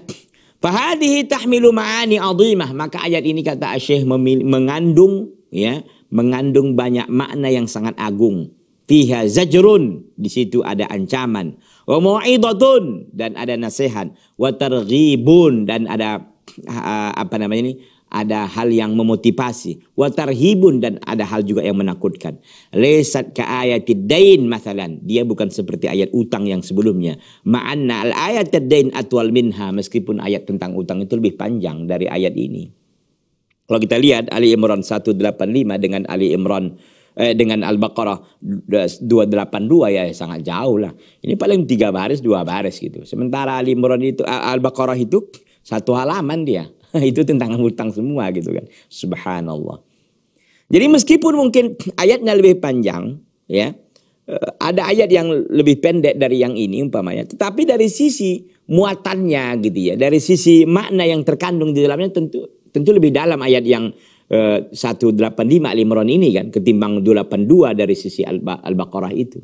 S1: fahadihi tahmilu ma'ani azimah maka ayat ini kata Syekh mengandung ya, mengandung banyak makna yang sangat agung. Fiha zajrun di situ ada ancaman Wa mau'izatun dan ada nasihat, wa targhibun dan ada ah, apa namanya ini? ada hal yang memotivasi, wa tarhibun dan ada hal juga yang menakutkan. Lesat ka ayat dain masalan, dia bukan seperti ayat utang yang sebelumnya. Ma'anna al ayat dain atwal minha, meskipun ayat tentang utang itu lebih panjang dari ayat ini. Kalau kita lihat Ali Imran 185 dengan Ali Imran eh, dengan Al-Baqarah 282 ya sangat jauh lah. Ini paling tiga baris, dua baris gitu. Sementara Ali Imran itu Al-Baqarah itu satu halaman dia. itu tentang hutang semua gitu kan. Subhanallah. Jadi meskipun mungkin ayatnya lebih panjang ya, eh, ada ayat yang lebih pendek dari yang ini umpamanya, tetapi dari sisi muatannya gitu ya, dari sisi makna yang terkandung di dalamnya tentu tentu lebih dalam ayat yang lima lima ron ini kan ketimbang 282 dari sisi Al-Baqarah itu.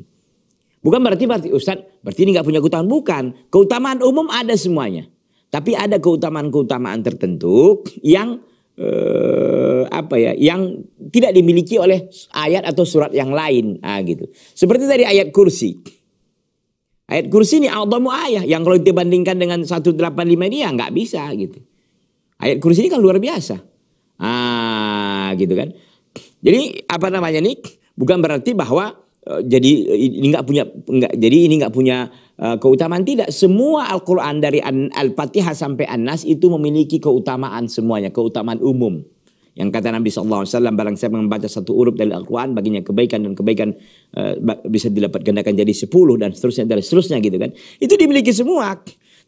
S1: Bukan berarti berarti Ustaz berarti ini nggak punya keutamaan bukan. Keutamaan umum ada semuanya. Tapi ada keutamaan-keutamaan tertentu yang eh, apa ya yang tidak dimiliki oleh ayat atau surat yang lain ah gitu. Seperti tadi ayat kursi. Ayat kursi ini Allahmu ayah yang kalau dibandingkan dengan 185 ini ya nggak bisa gitu. Ayat kursi ini kan luar biasa. Ah, gitu kan. Jadi apa namanya nih bukan berarti bahwa eh, jadi eh, ini nggak punya nggak jadi ini nggak punya uh, keutamaan tidak. Semua Al-Qur'an dari Al-Fatihah sampai An-Nas itu memiliki keutamaan semuanya, keutamaan umum. Yang kata Nabi SAW, barang saya membaca satu huruf dari Al-Quran, baginya kebaikan dan kebaikan uh, bisa didapat gandakan jadi sepuluh dan seterusnya dan seterusnya gitu kan. Itu dimiliki semua.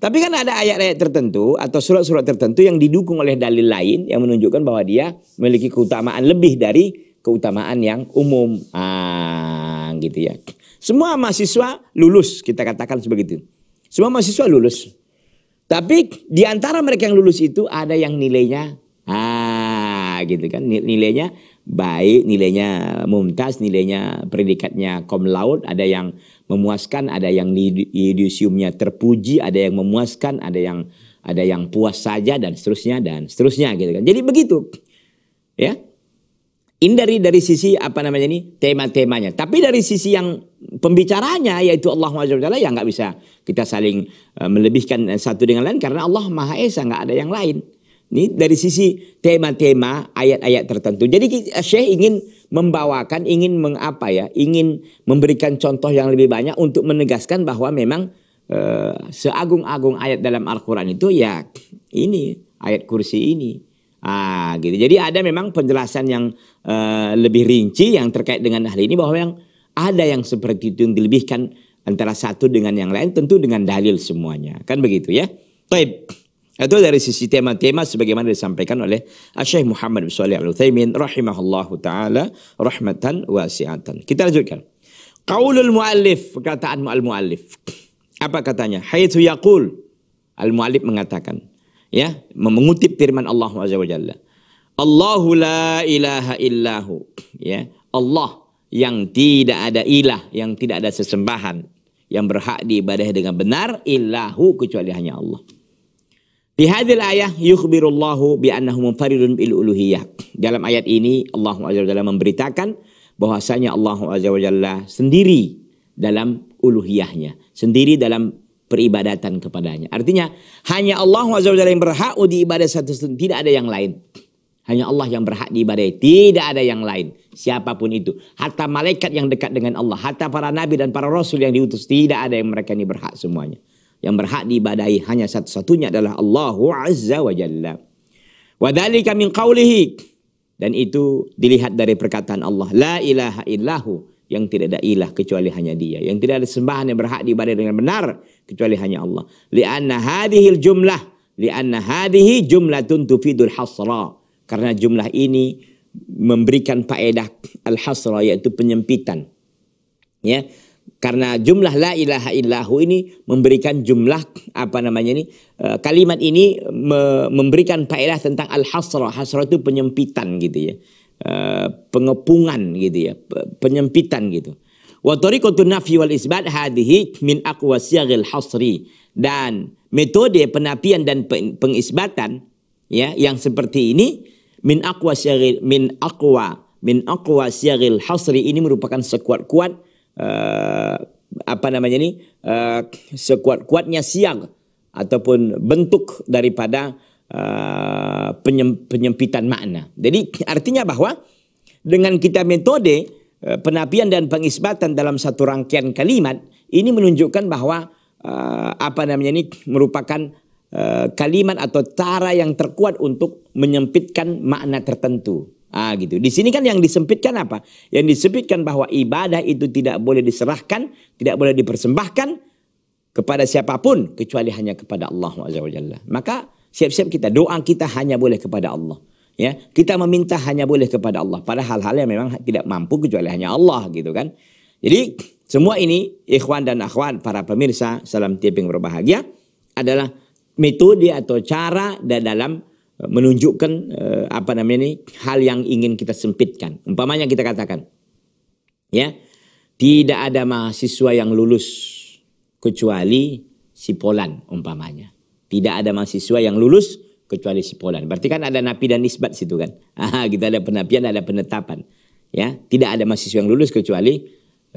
S1: Tapi kan ada ayat-ayat tertentu atau surat-surat tertentu yang didukung oleh dalil lain yang menunjukkan bahwa dia memiliki keutamaan lebih dari keutamaan yang umum. Ah, gitu ya. Semua mahasiswa lulus, kita katakan sebegitu. Semua mahasiswa lulus. Tapi di antara mereka yang lulus itu ada yang nilainya ah gitu kan nilainya baik nilainya mumtaz, nilainya predikatnya kom laut, ada yang memuaskan, ada yang idiosiumnya terpuji, ada yang memuaskan, ada yang ada yang puas saja dan seterusnya dan seterusnya gitu kan. Jadi begitu. Ya. Ini dari dari sisi apa namanya ini tema-temanya. Tapi dari sisi yang pembicaranya yaitu Allah Subhanahu ya nggak bisa kita saling eh, melebihkan satu dengan lain karena Allah Maha Esa nggak ada yang lain. Ini dari sisi tema-tema ayat-ayat tertentu. Jadi eh, Syekh ingin membawakan, ingin mengapa ya, ingin memberikan contoh yang lebih banyak untuk menegaskan bahwa memang eh, seagung-agung ayat dalam Al-Quran itu ya ini ayat kursi ini. Ah, gitu. Jadi ada memang penjelasan yang eh, lebih rinci yang terkait dengan hal ini bahwa yang ada yang seperti itu yang dilebihkan antara satu dengan yang lain tentu dengan dalil semuanya. Kan begitu ya. Baik. Itu dari sisi tema-tema sebagaimana disampaikan oleh Syekh Muhammad bin Shalih Al Utsaimin rahimahullahu taala rahmatan wasi'atan. Kita lanjutkan. Qaulul muallif, perkataan al muallif. Apa katanya? Haitsu yaqul. Al muallif mengatakan, ya, mengutip firman Allah Azza wa Jalla. Allahu la ilaha illahu, ya. Allah yang tidak ada ilah, yang tidak ada sesembahan, yang berhak diibadahi dengan benar, ilahu kecuali hanya Allah. Di hadil ayah yukhbirullahu bi annahum munfaridun bil uluhiyah. Dalam ayat ini Allah Azza memberitakan bahwasanya Allah Azza sendiri dalam uluhiyahnya, sendiri dalam peribadatan kepadanya. Artinya hanya Allah Azza yang berhak ibadah satu-satunya, tidak ada yang lain. Hanya Allah yang berhak diibadahi, tidak ada yang lain. Siapapun itu. Hatta malaikat yang dekat dengan Allah, hatta para nabi dan para rasul yang diutus, tidak ada yang mereka ini berhak semuanya. Yang berhak diibadahi hanya satu-satunya adalah Allah Azza wa Jalla. Wadhalika min qawlihi. Dan itu dilihat dari perkataan Allah. La ilaha illahu. Yang tidak ada ilah kecuali hanya dia. Yang tidak ada sembahan yang berhak diibadahi dengan benar. Kecuali hanya Allah. Lianna hadihil jumlah. Lianna hadihi jumlatun tufidul hasra. Karena jumlah ini memberikan faedah al-hasra yaitu penyempitan. Ya, karena jumlah la ilaha illahu ini memberikan jumlah apa namanya ini eh, kalimat ini memberikan faedah tentang al-hasrah. Hasrah itu penyempitan gitu ya. Eh, pengepungan gitu ya, penyempitan gitu. Wa tariqatun nafyi wal isbat hadhihi min aqwa siyaghil hasri dan metode penafian dan pengisbatan ya yang seperti ini min aqwa min aqwa min aqwa siyaghil hasri ini merupakan sekuat-kuat uh, apa namanya ini uh, eh, sekuat-kuatnya siang ataupun bentuk daripada uh, penyem, penyempitan makna. Jadi artinya bahwa dengan kita metode uh, penapian dan pengisbatan dalam satu rangkaian kalimat ini menunjukkan bahwa uh, apa namanya ini merupakan uh, kalimat atau cara yang terkuat untuk menyempitkan makna tertentu. Ah gitu. Di sini kan yang disempitkan apa? Yang disempitkan bahwa ibadah itu tidak boleh diserahkan, tidak boleh dipersembahkan kepada siapapun kecuali hanya kepada Allah Azza Maka siap-siap kita doa kita hanya boleh kepada Allah. Ya, kita meminta hanya boleh kepada Allah pada hal-hal yang memang tidak mampu kecuali hanya Allah gitu kan. Jadi semua ini ikhwan dan akhwan para pemirsa salam tiap yang berbahagia adalah metode atau cara dalam menunjukkan uh, apa namanya ini hal yang ingin kita sempitkan. Umpamanya kita katakan ya, tidak ada mahasiswa yang lulus kecuali si Polan umpamanya. Tidak ada mahasiswa yang lulus kecuali si Polan. Berarti kan ada napi dan nisbat situ kan. ah kita gitu, ada penapian, ada penetapan. Ya, tidak ada mahasiswa yang lulus kecuali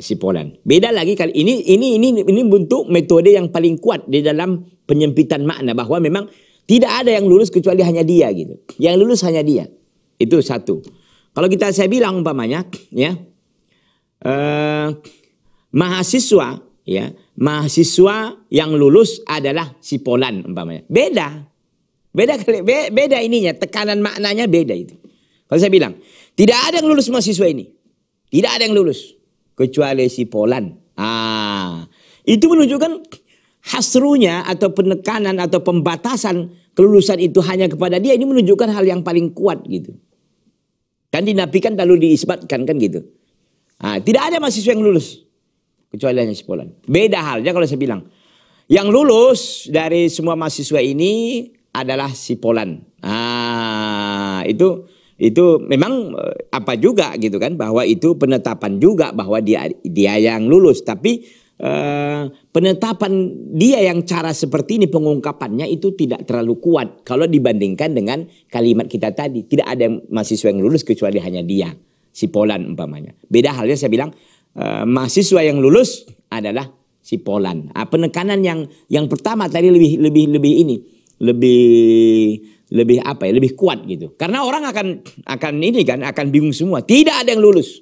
S1: si Polan. Beda lagi kali ini ini ini ini bentuk metode yang paling kuat di dalam penyempitan makna bahwa memang tidak ada yang lulus kecuali hanya dia gitu. Yang lulus hanya dia. Itu satu. Kalau kita saya bilang umpamanya ya eh, mahasiswa ya mahasiswa yang lulus adalah si Polan umpamanya. Beda. Beda kali beda ininya, tekanan maknanya beda itu. Kalau saya bilang, tidak ada yang lulus mahasiswa ini. Tidak ada yang lulus kecuali si Polan. Ah, itu menunjukkan hasrunya atau penekanan atau pembatasan kelulusan itu hanya kepada dia ini menunjukkan hal yang paling kuat gitu. Kan dinapikan lalu diisbatkan kan gitu. Nah, tidak ada mahasiswa yang lulus kecuali hanya sipolan. Beda halnya kalau saya bilang. Yang lulus dari semua mahasiswa ini adalah sipolan. Ah, itu itu memang eh, apa juga gitu kan bahwa itu penetapan juga bahwa dia dia yang lulus tapi Eh, penetapan dia yang cara seperti ini pengungkapannya itu tidak terlalu kuat kalau dibandingkan dengan kalimat kita tadi tidak ada yang mahasiswa yang lulus kecuali hanya dia si Polan umpamanya beda halnya saya bilang uh, mahasiswa yang lulus adalah si Polan uh, penekanan yang yang pertama tadi lebih lebih lebih ini lebih lebih apa ya lebih kuat gitu karena orang akan akan ini kan akan bingung semua tidak ada yang lulus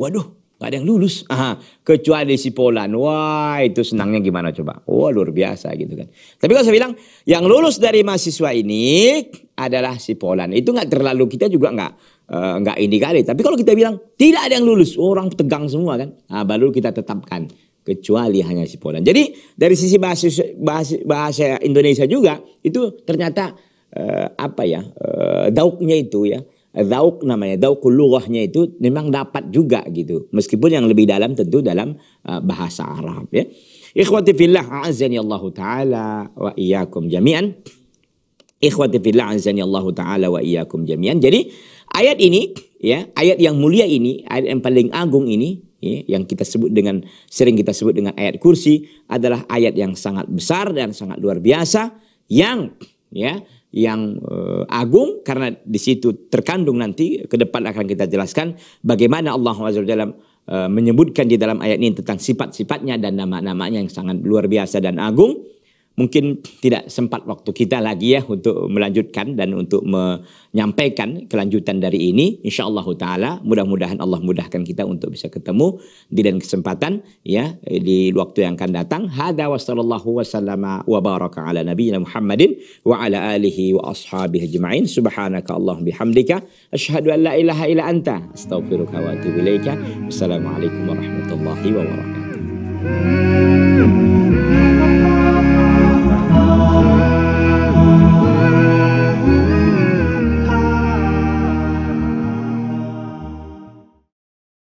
S1: waduh Gak ada yang lulus. Aha, kecuali si Polan. Wah, itu senangnya gimana coba? Wah, luar biasa gitu kan. Tapi kalau saya bilang, yang lulus dari mahasiswa ini adalah si Polan. Itu gak terlalu kita juga gak, uh, eh, nggak ini kali. Tapi kalau kita bilang tidak ada yang lulus, oh, orang tegang semua kan. Nah, baru kita tetapkan kecuali hanya si Polan. Jadi dari sisi bahasa bahasa, bahasa Indonesia juga itu ternyata uh, apa ya uh, dauknya itu ya Dauk namanya, dauk lughahnya itu memang dapat juga gitu. Meskipun yang lebih dalam tentu dalam uh, bahasa Arab ya. Ikhwati fillah azani Allah taala wa iyyakum jami'an. Ikhwati fillah azani Allah taala wa iyyakum jami'an. Jadi ayat ini ya, ayat yang mulia ini, ayat yang paling agung ini ya, yang kita sebut dengan sering kita sebut dengan ayat kursi adalah ayat yang sangat besar dan sangat luar biasa yang ya yang uh, agung karena di situ terkandung nanti ke depan akan kita jelaskan bagaimana Allah Azza dalam uh, eh, menyebutkan di dalam ayat ini tentang sifat-sifatnya dan nama-namanya yang sangat luar biasa dan agung mungkin tidak sempat waktu kita lagi ya untuk melanjutkan dan untuk menyampaikan kelanjutan dari ini insyaallah taala mudah-mudahan Allah mudahkan kita untuk bisa ketemu di dan kesempatan ya di waktu yang akan datang hada wa wasallama wa baraka ala nabiyina Muhammadin wa ala alihi wa ashabihi ajmain subhanaka allahumma bihamdika asyhadu an la ilaha illa anta astaghfiruka wa atubu ilaika wassalamualaikum warahmatullahi wabarakatuh